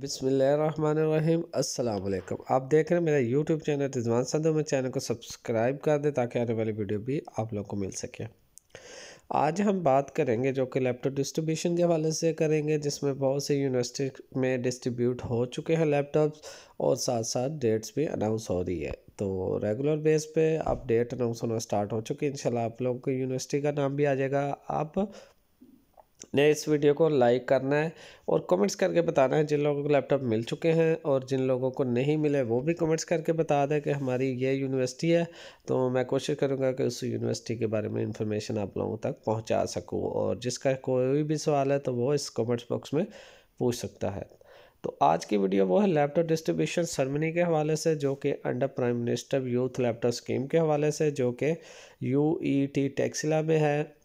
बिसमीम अल्लाम आप देख रहे हैं मेरा यूट्यूब चैनल रिजवान संधु मेरे चैनल को सब्सक्राइब कर दें ताकि आने वाली वीडियो भी आप लोगों को मिल सके आज हम बात करेंगे जो कि लैपटॉप डिस्ट्रीब्यूशन के हवाले से करेंगे जिसमें बहुत से यूनिवर्सिटी में डिस्ट्रीब्यूट हो चुके हैं लैपटॉप्स और साथ साथ डेट्स भी अनाउंस हो रही है तो रेगुलर बेस पे अपडेट अनाउंस होना स्टार्ट हो चुकी है इंशाल्लाह आप लोगों को यूनिवर्सिटी का नाम भी आ जाएगा आप ने इस वीडियो को लाइक करना है और कमेंट्स करके बताना है जिन लोगों को लैपटॉप मिल चुके हैं और जिन लोगों को नहीं मिले वो भी कमेंट्स करके बता दें कि हमारी ये यूनिवर्सिटी है तो मैं कोशिश करूँगा कि उस यूनिवर्सिटी के बारे में इंफॉर्मेशन आप लोगों तक पहुँचा सकूँ और जिसका कोई भी सवाल है तो वो इस कॉमेंट्स बॉक्स में पूछ सकता है तो आज की वीडियो वो है लैपटॉप डिस्ट्रीब्यूशन सरमनी के हवाले से जो कि under prime minister youth laptop scheme के हवाले से जो कि यू ई टी में है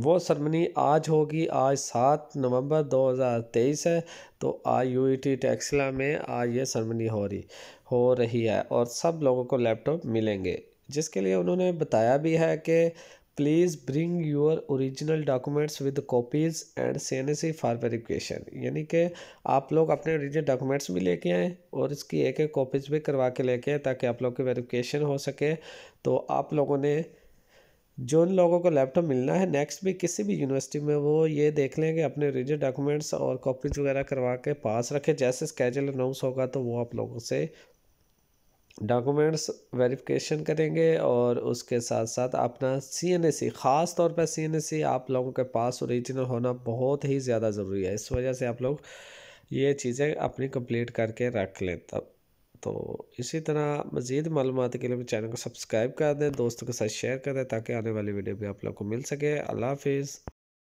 वो सरमनी आज होगी आज सात नवंबर 2023 है तो आज यू टी टेक्सला में आज ये सरमनी हो रही हो रही है और सब लोगों को लैपटॉप मिलेंगे जिसके लिए उन्होंने बताया भी है कि please bring your original documents with copies and C N C for verification यानी कि आप लोग अपने ओरिजिनल डॉक्यूमेंट्स भी लेके आएँ और इसकी एक एक कॉपीज़ भी करवा के लेके आएँ ताकि आप लोग की वेरिफिकेशन हो सके तो आप लोगों ने जो उन लोगों को लैपटॉप मिलना है नेक्स्ट भी किसी भी यूनिवर्सिटी में वो ये देख लें कि अपने रिजल्ट डॉक्यूमेंट्स और कॉपीज वगैरह करवा के पास रखें जैसे स्केजल अनाउंस होगा तो वो आप लोगों से डॉक्यूमेंट्स वेरिफिकेशन करेंगे और उसके साथ साथ अपना सी एन एस सी ख़ास तौर पर सी एन एस सी आप लोगों के पास ओरिजिनल होना बहुत ही ज़्यादा ज़रूरी है इस वजह से आप लोग ये चीज़ें अपनी कंप्लीट करके रख लें तब तो इसी तरह मज़ीद मालूम के लिए चैनल को सब्सक्राइब कर दें दोस्तों के साथ शेयर कर दें ताकि आने वाली वीडियो भी आप लोग को मिल सके अल्लाह हाफिज़